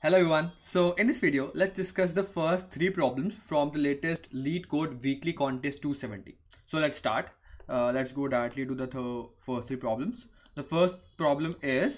Hello everyone. So in this video, let's discuss the first three problems from the latest lead code weekly contest 270. So let's start. Uh, let's go directly to the th first three problems. The first problem is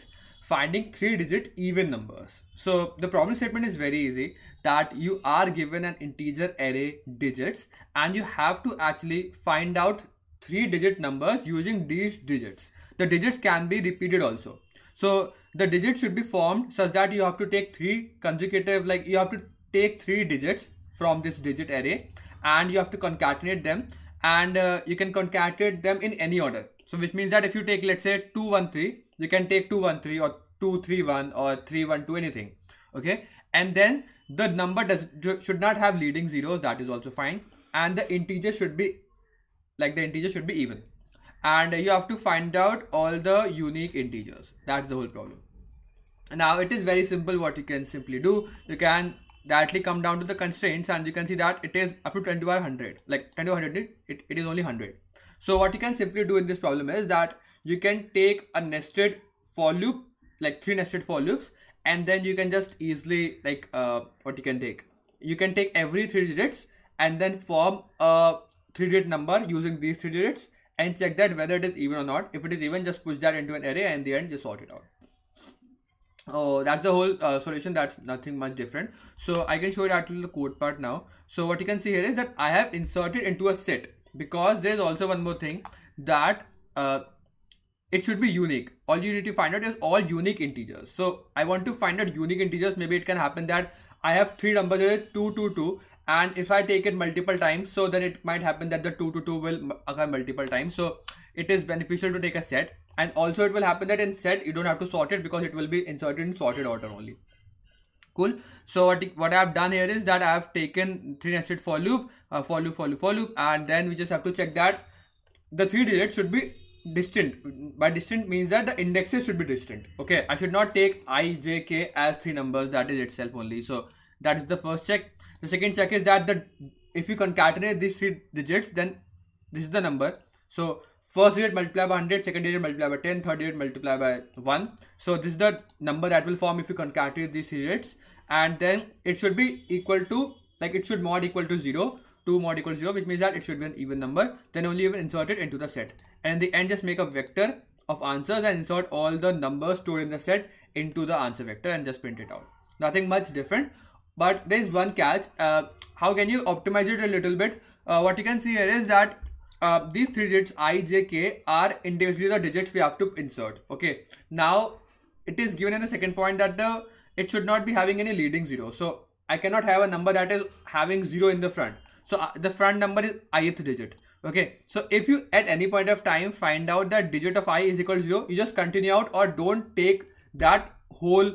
finding three digit even numbers. So the problem statement is very easy that you are given an integer array digits and you have to actually find out three digit numbers using these digits. The digits can be repeated also. So the digit should be formed such that you have to take three consecutive like you have to take three digits from this digit array and you have to concatenate them and uh, you can concatenate them in any order so which means that if you take let's say 213 you can take 213 or 231 or 312 anything okay and then the number does should not have leading zeros that is also fine and the integer should be like the integer should be even and you have to find out all the unique integers that's the whole problem now it is very simple what you can simply do you can directly come down to the constraints and you can see that it is up to 20 by 100 like 20 by 100 it, it is only 100 so what you can simply do in this problem is that you can take a nested for loop like three nested for loops and then you can just easily like uh, what you can take you can take every three digits and then form a three digit number using these three digits and check that whether it is even or not. If it is even, just push that into an array and in the end just sort it out. Oh, that's the whole uh, solution. That's nothing much different. So I can show you actually the code part now. So what you can see here is that I have inserted into a set because there's also one more thing that uh, it should be unique. All you need to find out is all unique integers. So I want to find out unique integers. Maybe it can happen that I have three numbers here, 2, 2, 2, and if I take it multiple times so then it might happen that the 2 to 2 will occur multiple times so it is beneficial to take a set and also it will happen that in set you don't have to sort it because it will be inserted in sorted order only cool so what, what I've done here is that I've taken three nested for loop uh, for loop for loop for loop and then we just have to check that the three digits should be distant by distant means that the indexes should be distant okay I should not take i j k as three numbers that is itself only so that is the first check the second check is that the if you concatenate these three digits, then this is the number. So first digit multiply by 100, second digit multiply by 10, third digit multiply by 1. So this is the number that will form if you concatenate these digits. And then it should be equal to, like it should mod equal to 0. 2 mod equal 0, which means that it should be an even number. Then only you will insert it into the set. And in the end, just make a vector of answers and insert all the numbers stored in the set into the answer vector and just print it out. Nothing much different but there is one catch uh, how can you optimize it a little bit uh, what you can see here is that uh, these three digits i j k are individually the digits we have to insert okay now it is given in the second point that the it should not be having any leading zero so i cannot have a number that is having zero in the front so uh, the front number is ith digit okay so if you at any point of time find out that digit of i is equal to zero you just continue out or don't take that whole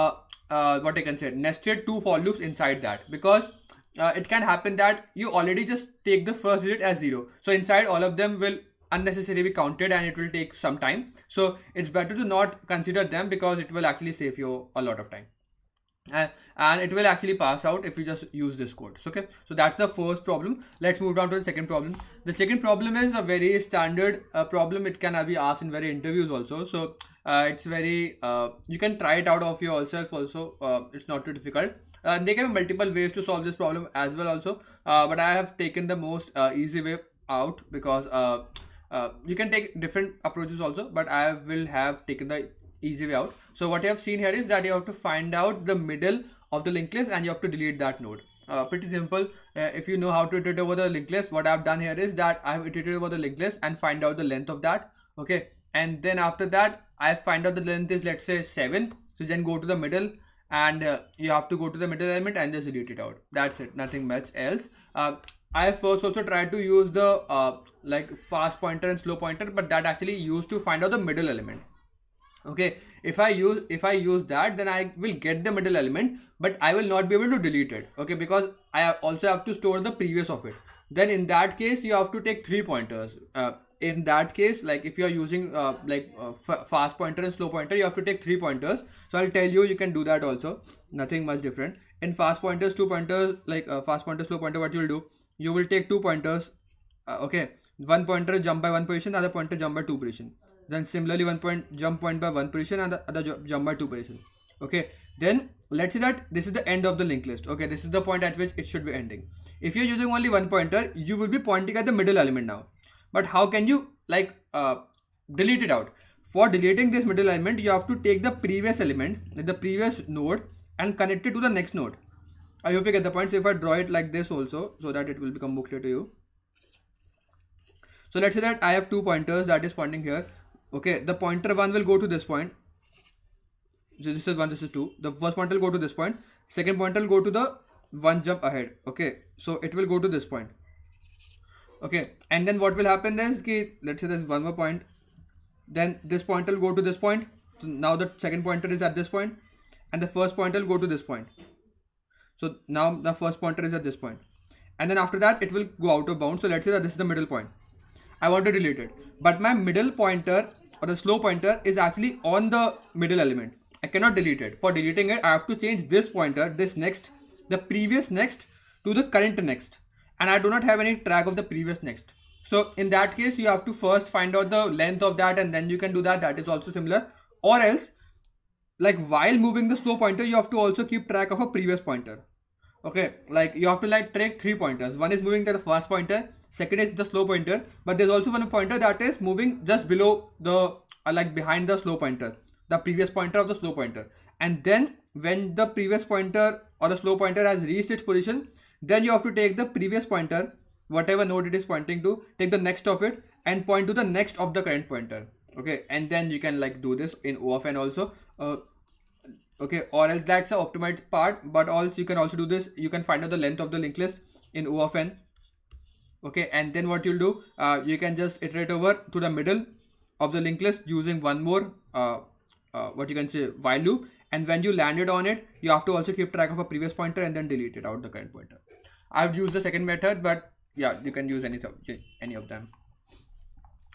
uh, uh, what I can say nested two for loops inside that because uh, it can happen that you already just take the first digit as zero. So inside all of them will unnecessarily be counted and it will take some time. So it's better to not consider them because it will actually save you a lot of time. And, and it will actually pass out if you just use this code. So, okay, so that's the first problem. Let's move down to the second problem. The second problem is a very standard uh, problem. It can be asked in very interviews also. So uh, it's very uh, you can try it out of yourself also uh, it's not too difficult and there can be multiple ways to solve this problem as well also but i have taken the most easy way out because uh, you can take different approaches also but i will have taken the easy way out so what you have seen here is that you have to find out the middle of the linked list and you have to delete that node uh, pretty simple uh, if you know how to iterate over the linked list what i've done here is that i've iterated over the linked list and find out the length of that okay and then after that I find out the length is let's say 7 so then go to the middle and uh, you have to go to the middle element and just delete it out that's it nothing much else uh, I first also tried to use the uh, like fast pointer and slow pointer but that actually used to find out the middle element okay if I use if I use that then I will get the middle element but I will not be able to delete it okay because I also have to store the previous of it then in that case you have to take three pointers uh, in that case like if you are using uh, like uh, fast pointer and slow pointer you have to take three pointers so i'll tell you you can do that also nothing much different in fast pointers two pointers like uh, fast pointer slow pointer what you'll do you will take two pointers uh, okay one pointer jump by one position other pointer jump by two position then similarly one point jump point by one position and the other jump by two position okay then let's say that this is the end of the linked list okay this is the point at which it should be ending if you're using only one pointer you will be pointing at the middle element now but how can you like uh, delete it out for deleting this middle element you have to take the previous element the previous node and connect it to the next node i hope you get the point so if i draw it like this also so that it will become more clear to you so let's say that i have two pointers that is pointing here okay the pointer one will go to this point so this is one this is two the first pointer will go to this point second pointer will go to the one jump ahead okay so it will go to this point okay and then what will happen is ki, let's say there's one more point then this pointer will go to this point so now the second pointer is at this point and the first pointer will go to this point so now the first pointer is at this point and then after that it will go out of bounds so let's say that this is the middle point I want to delete it but my middle pointer or the slow pointer is actually on the middle element I cannot delete it for deleting it I have to change this pointer this next the previous next to the current next and I do not have any track of the previous next. So in that case, you have to first find out the length of that and then you can do that. That is also similar or else like while moving the slow pointer, you have to also keep track of a previous pointer. Okay, like you have to like track three pointers. One is moving the fast pointer, second is the slow pointer, but there's also one pointer that is moving just below the uh, like behind the slow pointer, the previous pointer of the slow pointer. And then when the previous pointer or the slow pointer has reached its position, then you have to take the previous pointer, whatever node it is pointing to, take the next of it and point to the next of the current pointer. Okay, and then you can like do this in O of n also. Uh, okay, or else that's the optimized part, but also you can also do this. You can find out the length of the linked list in O of n. Okay, and then what you'll do, uh, you can just iterate over to the middle of the linked list using one more uh, uh, what you can say while loop and when you landed on it you have to also keep track of a previous pointer and then delete it out the current pointer i would use the second method but yeah you can use any any of them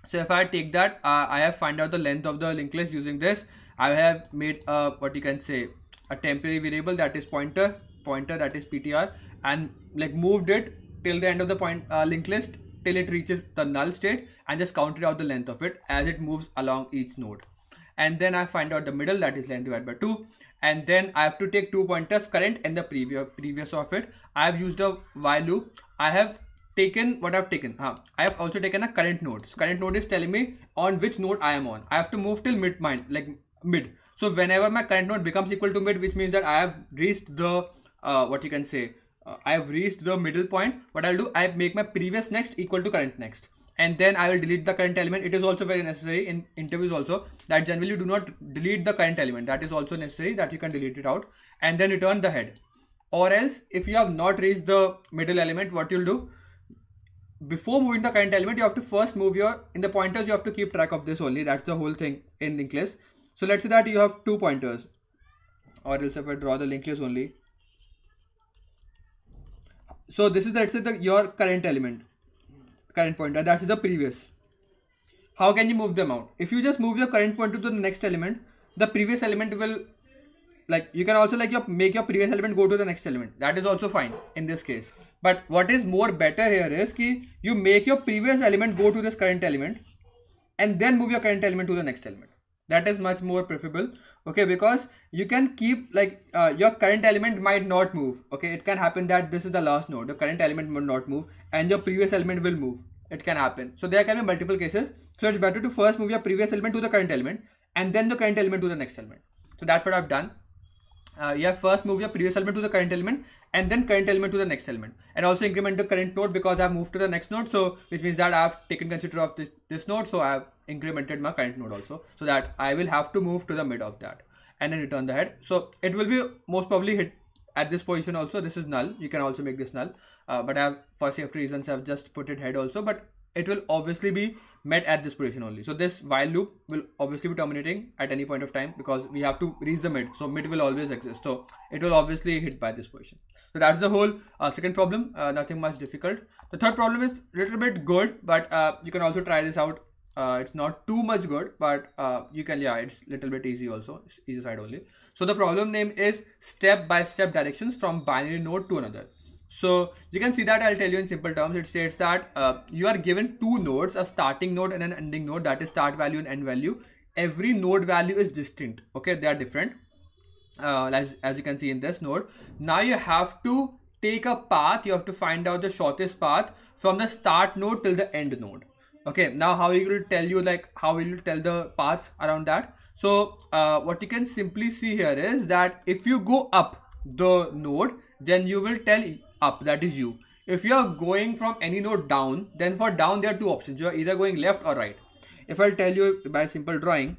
so if i take that uh, i have find out the length of the linked list using this i have made a what you can say a temporary variable that is pointer pointer that is ptr and like moved it till the end of the point uh, linked list till it reaches the null state and just counted out the length of it as it moves along each node and then I find out the middle that is length divided by 2 and then I have to take two pointers current and the previous previous of it. I have used a while loop. I have taken what I've taken. Huh. I have also taken a current node. So current node is telling me on which node I am on. I have to move till mid mind like mid. So whenever my current node becomes equal to mid which means that I have reached the uh, what you can say uh, I have reached the middle point. What I'll do I make my previous next equal to current next and then I will delete the current element. It is also very necessary in interviews also that generally you do not delete the current element. That is also necessary that you can delete it out and then return the head. Or else if you have not reached the middle element, what you'll do before moving the current element, you have to first move your in the pointers. You have to keep track of this only. That's the whole thing in linked list. So let's say that you have two pointers or else if I draw the linked list only. So this is let's say the, your current element current pointer that is the previous how can you move them out if you just move your current pointer to the next element the previous element will like you can also like your make your previous element go to the next element that is also fine in this case but what is more better here is ki you make your previous element go to this current element and then move your current element to the next element that is much more preferable okay because you can keep like uh, your current element might not move okay it can happen that this is the last node the current element will not move and your previous element will move it can happen so there can be multiple cases so it's better to first move your previous element to the current element and then the current element to the next element so that's what i've done uh, you have first move your previous element to the current element and then current element to the next element and also increment the current node because I've moved to the next node so which means that I've taken consider of this, this node so I've incremented my current node also so that I will have to move to the mid of that and then return the head so it will be most probably hit at this position also this is null you can also make this null uh, but I've for safety reasons I've just put it head also but it will obviously be met at this position only. So this while loop will obviously be terminating at any point of time because we have to reach the mid. So mid will always exist. So it will obviously hit by this position. So that's the whole uh, second problem. Uh, nothing much difficult. The third problem is a little bit good, but uh, you can also try this out. Uh, it's not too much good, but uh, you can, yeah, it's little bit easy also, it's easy side only. So the problem name is step by -step directions from binary node to another. So you can see that I'll tell you in simple terms. It says that uh, you are given two nodes, a starting node and an ending node that is start value and end value. Every node value is distinct. Okay, they are different. Uh, as, as you can see in this node. Now you have to take a path. You have to find out the shortest path from the start node till the end node. Okay, now how it will tell you like how it will tell the paths around that. So uh, what you can simply see here is that if you go up the node, then you will tell up, that is you. If you are going from any node down, then for down there are two options. You are either going left or right. If I'll tell you by simple drawing,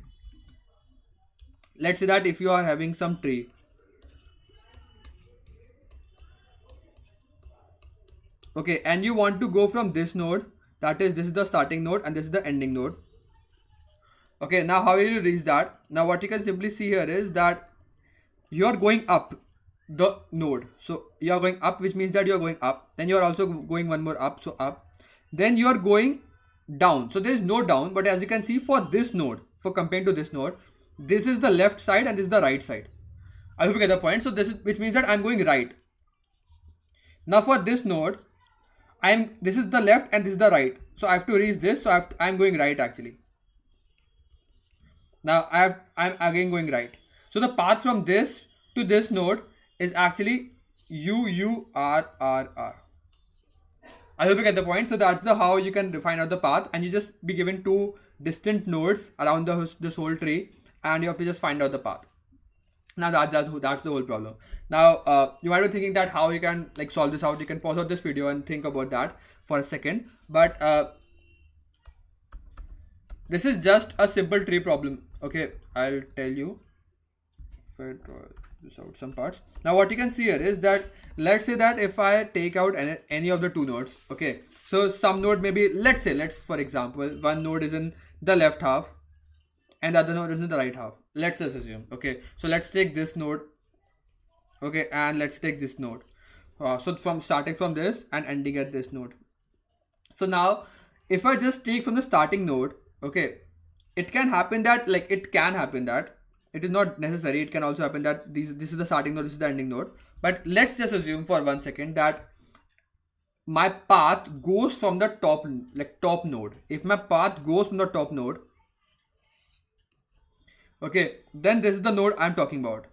let's say that if you are having some tree, okay, and you want to go from this node, that is this is the starting node and this is the ending node. Okay, now how will you reach that? Now what you can simply see here is that you are going up the node so you are going up which means that you are going up then you are also going one more up so up then you are going down so there is no down but as you can see for this node for comparing to this node this is the left side and this is the right side i hope you get the point so this is which means that i'm going right now for this node i'm this is the left and this is the right so i have to reach this so i to, i'm going right actually now i have i'm again going right so the path from this to this node is actually U U R R R. I hope you get the point. So that's the how you can define out the path and you just be given two distant nodes around the, this whole tree and you have to just find out the path. Now that, that's, that's the whole problem. Now uh, you might be thinking that how you can like solve this out. You can pause out this video and think about that for a second. But uh, this is just a simple tree problem. Okay, I'll tell you. Federal this out some parts now what you can see here is that let's say that if i take out any, any of the two nodes okay so some node maybe let's say let's for example one node is in the left half and the other node is in the right half let's just assume okay so let's take this node okay and let's take this node uh, so from starting from this and ending at this node so now if i just take from the starting node okay it can happen that like it can happen that it is not necessary it can also happen that these, this is the starting node this is the ending node but let's just assume for one second that my path goes from the top like top node if my path goes from the top node okay then this is the node i'm talking about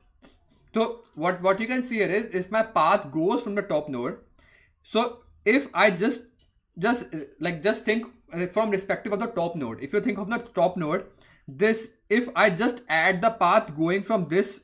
so what what you can see here is if my path goes from the top node so if i just just like just think from respective of the top node if you think of the top node this if i just add the path going from this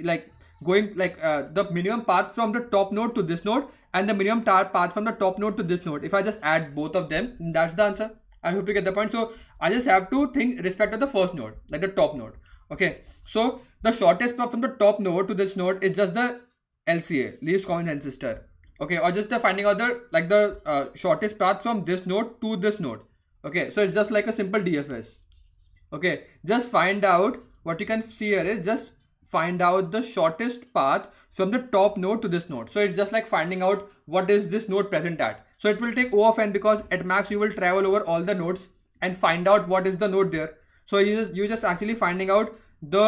like going like uh, the minimum path from the top node to this node and the minimum path from the top node to this node if i just add both of them that's the answer i hope you get the point so i just have to think respect to the first node like the top node okay so the shortest path from the top node to this node is just the lca least common ancestor okay or just the finding other like the uh, shortest path from this node to this node okay so it's just like a simple dfs okay just find out what you can see here is just find out the shortest path from the top node to this node so it's just like finding out what is this node present at so it will take o of n because at max you will travel over all the nodes and find out what is the node there so you just you just actually finding out the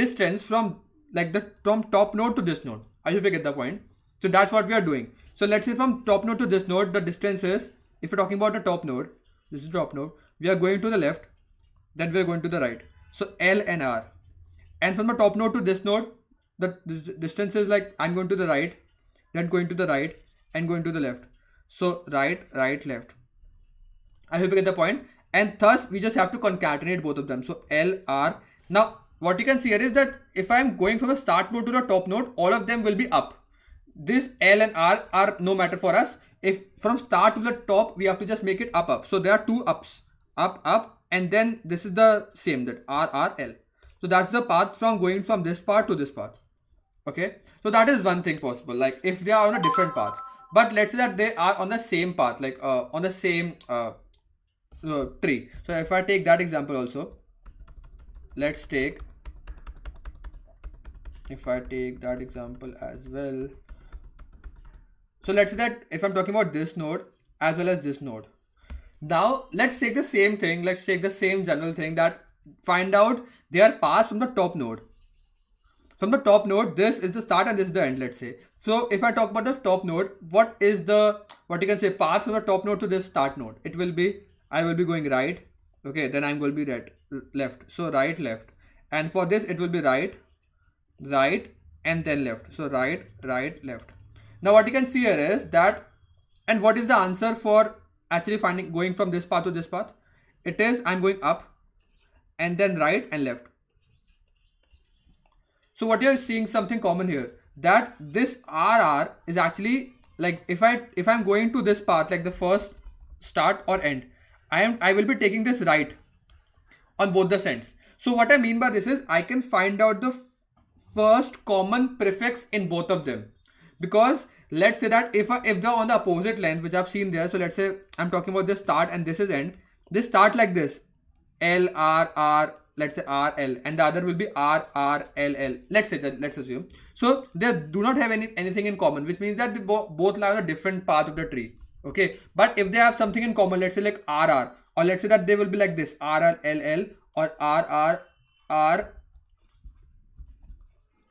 distance from like the from top node to this node i hope you get the point so that's what we are doing so let's say from top node to this node the distance is if you're talking about the top node this is top node we are going to the left then we're going to the right. So L and R. And from the top node to this node, the distance is like I'm going to the right, then going to the right, and going to the left. So right, right, left. I hope you get the point. And thus, we just have to concatenate both of them. So L, R. Now, what you can see here is that if I'm going from the start node to the top node, all of them will be up. This L and R are no matter for us. If from start to the top, we have to just make it up, up. So there are two ups, up, up, and then this is the same that R R L. So that's the path from going from this part to this part. Okay, so that is one thing possible. Like if they are on a different path, but let's say that they are on the same path, like uh, on the same uh, uh, tree. So if I take that example also, let's take if I take that example as well. So let's say that if I'm talking about this node as well as this node, now let's take the same thing, let's take the same general thing that find out their paths from the top node. From the top node, this is the start and this is the end, let's say. So if I talk about the top node, what is the, what you can say, path from the top node to this start node? It will be, I will be going right, okay, then I'm going to be right, left. So right, left. And for this, it will be right, right, and then left. So right, right, left. Now what you can see here is that, and what is the answer for actually finding going from this path to this path it is i'm going up and then right and left so what you're seeing something common here that this rr is actually like if i if i'm going to this path like the first start or end i am i will be taking this right on both the ends. so what i mean by this is i can find out the first common prefix in both of them because let's say that if if they're on the opposite length which i've seen there so let's say i'm talking about this start and this is end this start like this l r r let's say r l and the other will be r r l l let's say that let's assume so they do not have any anything in common which means that they bo both lie on a different path of the tree okay but if they have something in common let's say like r r or let's say that they will be like this r r l l or r r r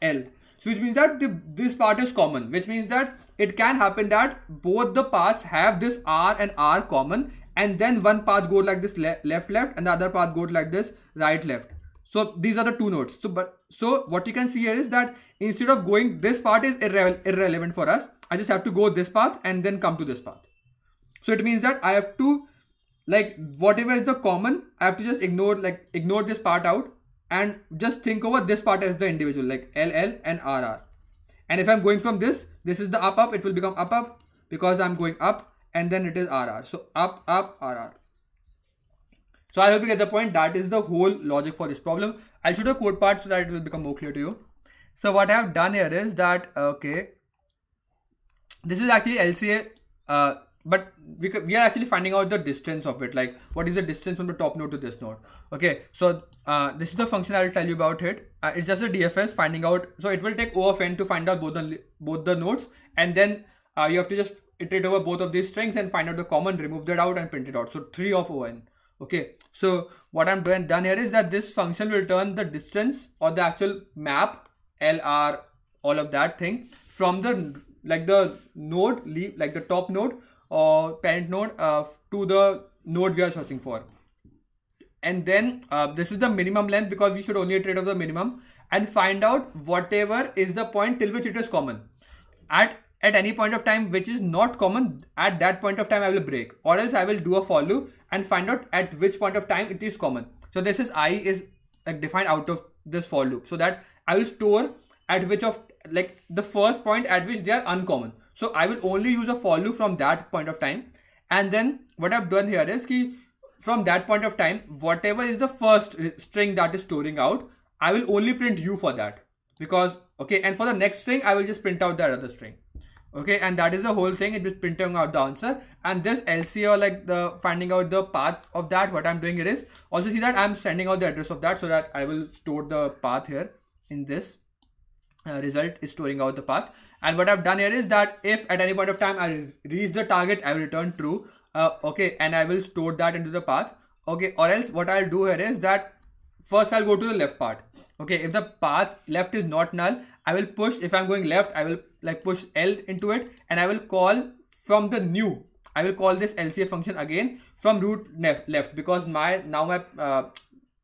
l which means that the, this part is common, which means that it can happen that both the paths have this R and R common and then one path goes like this le left left and the other path goes like this right left. So these are the two nodes. So but so what you can see here is that instead of going this part is irre irrelevant for us. I just have to go this path and then come to this path. So it means that I have to like whatever is the common I have to just ignore like ignore this part out and just think over this part as the individual like LL and RR. And if I'm going from this, this is the up up, it will become up up because I'm going up and then it is RR. So up up RR. So I hope you get the point. That is the whole logic for this problem. I'll show the code part so that it will become more clear to you. So what I have done here is that, okay, this is actually LCA uh, but we, we are actually finding out the distance of it like what is the distance from the top node to this node okay so uh, this is the function i will tell you about it uh, it's just a dfs finding out so it will take o of n to find out both the both the nodes and then uh, you have to just iterate over both of these strings and find out the common remove that out and print it out so 3 of o n okay so what i'm doing done here is that this function will turn the distance or the actual map lr all of that thing from the like the node leave like the top node or parent node uh, to the node we are searching for. And then uh, this is the minimum length because we should only iterate of the minimum and find out whatever is the point till which it is common. At at any point of time which is not common at that point of time I will break or else I will do a for loop and find out at which point of time it is common. So this is I is like defined out of this for loop so that I will store at which of like the first point at which they are uncommon. So I will only use a for loop from that point of time. And then what I've done here is ki from that point of time, whatever is the first string that is storing out, I will only print u for that because, okay. And for the next string, I will just print out that other string. Okay. And that is the whole thing. It is printing out the answer and this LC or like the finding out the path of that, what I'm doing it is also see that I'm sending out the address of that so that I will store the path here in this uh, result is storing out the path. And what I've done here is that if at any point of time I reach the target, I will return true. Uh, okay, and I will store that into the path. Okay, or else what I'll do here is that first I'll go to the left part. Okay, if the path left is not null, I will push, if I'm going left, I will like push L into it and I will call from the new I will call this LCA function again from root left because my now my uh,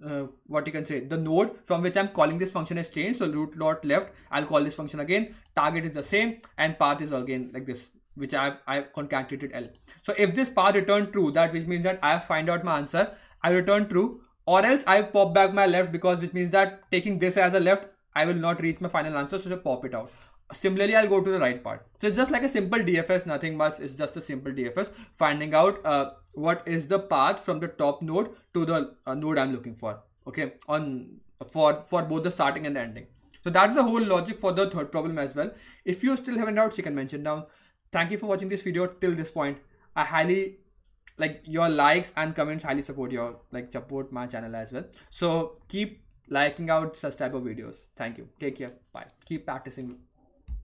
uh, what you can say the node from which i'm calling this function has changed so root dot left i'll call this function again target is the same and path is again like this which i've i've concatenated l so if this path returned true that which means that i have find out my answer i return true or else i pop back my left because which means that taking this as a left i will not reach my final answer so I pop it out similarly i'll go to the right part so it's just like a simple dfs nothing much it's just a simple dfs finding out uh, what is the path from the top node to the uh, node I'm looking for. Okay, on for for both the starting and the ending. So that's the whole logic for the third problem as well. If you still haven't doubts, you can mention down. Thank you for watching this video till this point. I highly like your likes and comments highly support your like support my channel as well. So keep liking out such type of videos. Thank you. Take care. Bye. Keep practicing